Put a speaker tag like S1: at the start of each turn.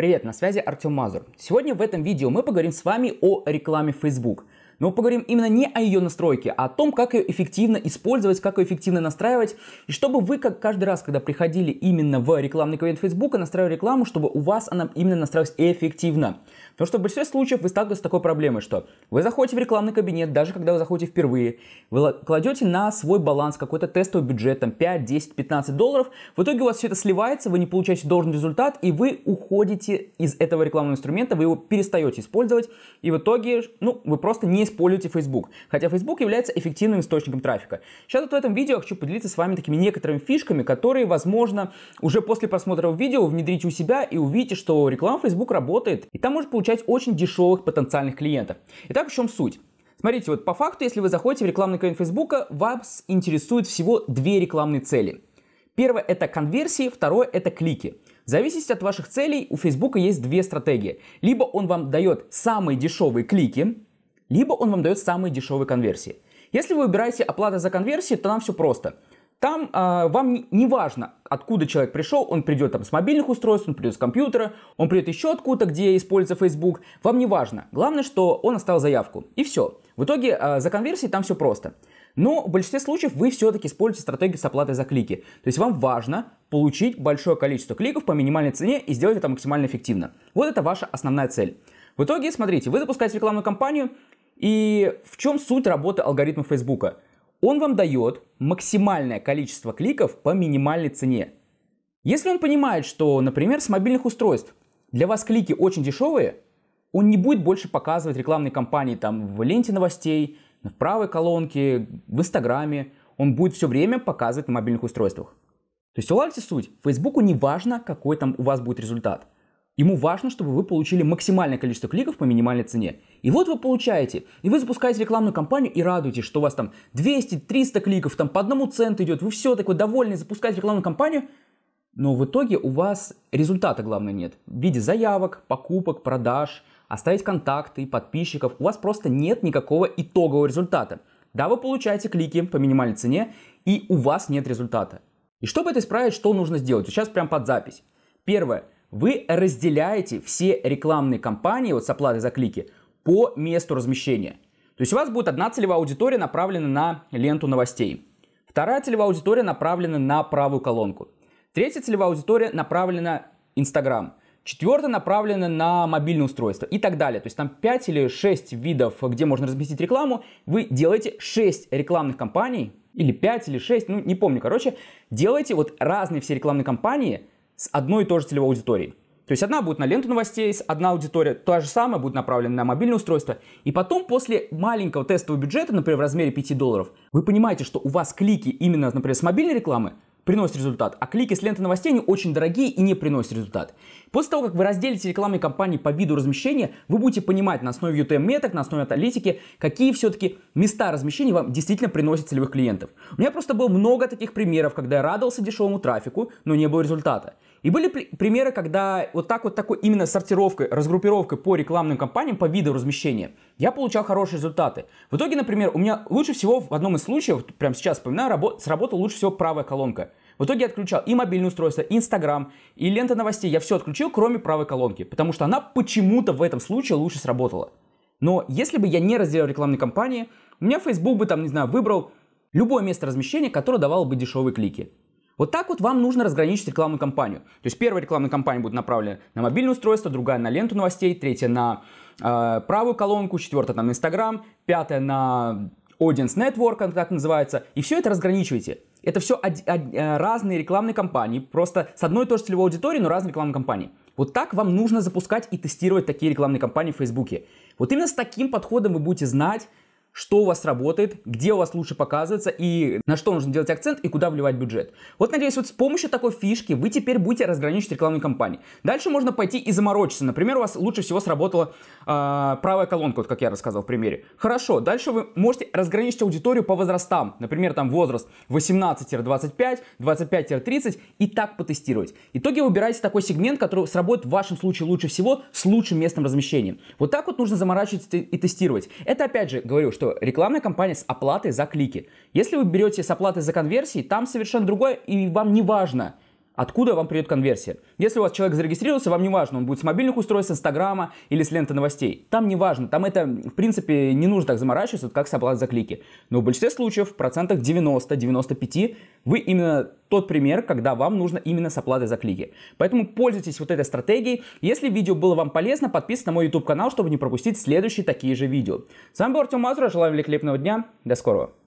S1: Привет, на связи Артем Мазур. Сегодня в этом видео мы поговорим с вами о рекламе Facebook – но поговорим именно не о ее настройке, а о том, как ее эффективно использовать, как ее эффективно настраивать, и чтобы вы как каждый раз, когда приходили именно в рекламный клиент Фейсбука, настраивали рекламу, чтобы у вас она именно настраивалась эффективно. Потому что в большинстве случаев вы сталкиваетесь с такой проблемой, что вы заходите в рекламный кабинет, даже когда вы заходите впервые, вы кладете на свой баланс какой-то тестовый бюджет, там 5, 10, 15 долларов, в итоге у вас все это сливается, вы не получаете должный результат, и вы уходите из этого рекламного инструмента, вы его перестаете использовать, и в итоге, ну, вы просто не используете Facebook, хотя Facebook является эффективным источником трафика. Сейчас вот в этом видео я хочу поделиться с вами такими некоторыми фишками, которые, возможно, уже после просмотра видео внедрите у себя и увидите, что реклама Facebook работает, и там можно получать очень дешевых потенциальных клиентов. Итак, в чем суть? Смотрите, вот по факту, если вы заходите в рекламный клиент Facebook, вас интересуют всего две рекламные цели. Первое – это конверсии, второе – это клики. В зависимости от ваших целей у Facebook есть две стратегии. Либо он вам дает самые дешевые клики, либо он вам дает самые дешевые конверсии. Если вы выбираете оплата за конверсии, то нам все просто. Там э, вам не важно, откуда человек пришел, он придет там с мобильных устройств, он придет с компьютера, он придет еще откуда-то, где используется Facebook, вам не важно. Главное, что он оставил заявку, и все. В итоге э, за конверсии там все просто. Но в большинстве случаев вы все-таки используете стратегию с оплатой за клики. То есть вам важно получить большое количество кликов по минимальной цене и сделать это максимально эффективно. Вот это ваша основная цель. В итоге, смотрите, вы запускаете рекламную кампанию, и в чем суть работы алгоритма Фейсбука? Он вам дает максимальное количество кликов по минимальной цене. Если он понимает, что, например, с мобильных устройств для вас клики очень дешевые, он не будет больше показывать рекламные кампании там в ленте новостей, в правой колонке, в Инстаграме. Он будет все время показывать на мобильных устройствах. То есть уловите суть. Фейсбуку не важно, какой там у вас будет результат. Ему важно, чтобы вы получили максимальное количество кликов по минимальной цене. И вот вы получаете, и вы запускаете рекламную кампанию и радуетесь, что у вас там 200-300 кликов, там по одному центу идет, вы все такой довольны, запускаете рекламную кампанию, но в итоге у вас результата, главное, нет. В виде заявок, покупок, продаж, оставить контакты, подписчиков. У вас просто нет никакого итогового результата. Да, вы получаете клики по минимальной цене, и у вас нет результата. И чтобы это исправить, что нужно сделать? сейчас прям под запись. Первое. Вы разделяете все рекламные кампании вот с оплатой за клики по месту размещения. То есть у вас будет одна целевая аудитория направлена на ленту новостей. Вторая целевая аудитория направлена на правую колонку. Третья целевая аудитория направлена Инстаграм. Четвертая направлена на мобильное устройство и так далее. То есть там 5 или 6 видов, где можно разместить рекламу. Вы делаете 6 рекламных кампаний или 5 или 6, ну не помню, короче. Делаете вот разные все рекламные кампании – с одной и той же целевой аудиторией. То есть одна будет на ленту новостей, одна аудитория, та же самая будет направлена на мобильное устройство. И потом после маленького тестового бюджета, например, в размере 5 долларов, вы понимаете, что у вас клики именно, например, с мобильной рекламы приносят результат, а клики с ленты новостей они очень дорогие и не приносят результат. После того, как вы разделите рекламные кампании по виду размещения, вы будете понимать на основе UTM-меток, на основе аналитики, какие все-таки места размещения вам действительно приносят целевых клиентов. У меня просто было много таких примеров, когда я радовался дешевому трафику, но не было результата. И были примеры, когда вот так вот такой именно сортировкой, разгруппировкой по рекламным кампаниям, по виду размещения, я получал хорошие результаты. В итоге, например, у меня лучше всего в одном из случаев, прямо сейчас вспоминаю, работ, сработала лучше всего правая колонка. В итоге я отключал и мобильное устройство, и Инстаграм, и лента новостей. Я все отключил, кроме правой колонки, потому что она почему-то в этом случае лучше сработала. Но если бы я не разделял рекламные кампании, у меня Facebook бы там, не знаю, выбрал любое место размещения, которое давало бы дешевые клики. Вот так вот вам нужно разграничить рекламную кампанию. То есть первая рекламная кампания будет направлена на мобильное устройство, другая на ленту новостей, третья на э, правую колонку, четвертая на Инстаграм, пятая на Audience Network, так называется. И все это разграничивайте. Это все э, разные рекламные кампании, просто с одной и той же целевой аудиторией, но разные рекламные кампании. Вот так вам нужно запускать и тестировать такие рекламные кампании в Фейсбуке. Вот именно с таким подходом вы будете знать, что у вас работает, где у вас лучше показывается и на что нужно делать акцент и куда вливать бюджет. Вот, надеюсь, вот с помощью такой фишки вы теперь будете разграничивать рекламные кампании. Дальше можно пойти и заморочиться. Например, у вас лучше всего сработала э, правая колонка, вот как я рассказывал в примере. Хорошо, дальше вы можете разграничить аудиторию по возрастам. Например, там возраст 18-25, 25-30 и так потестировать. В итоге выбирайте такой сегмент, который сработает в вашем случае лучше всего с лучшим местным размещением. Вот так вот нужно заморачиваться и тестировать. Это опять же, говорю, что рекламная кампания с оплатой за клики. Если вы берете с оплатой за конверсии, там совершенно другое, и вам не важно – откуда вам придет конверсия. Если у вас человек зарегистрировался, вам не важно, он будет с мобильных устройств, Инстаграма или с ленты новостей. Там не важно, там это, в принципе, не нужно так заморачиваться, как с оплат за клики. Но в большинстве случаев, в процентах 90-95, вы именно тот пример, когда вам нужно именно с оплатой за клики. Поэтому пользуйтесь вот этой стратегией. Если видео было вам полезно, подписывайтесь на мой YouTube канал, чтобы не пропустить следующие такие же видео. С вами был Артем Мазур, желаю великолепного дня, до скорого.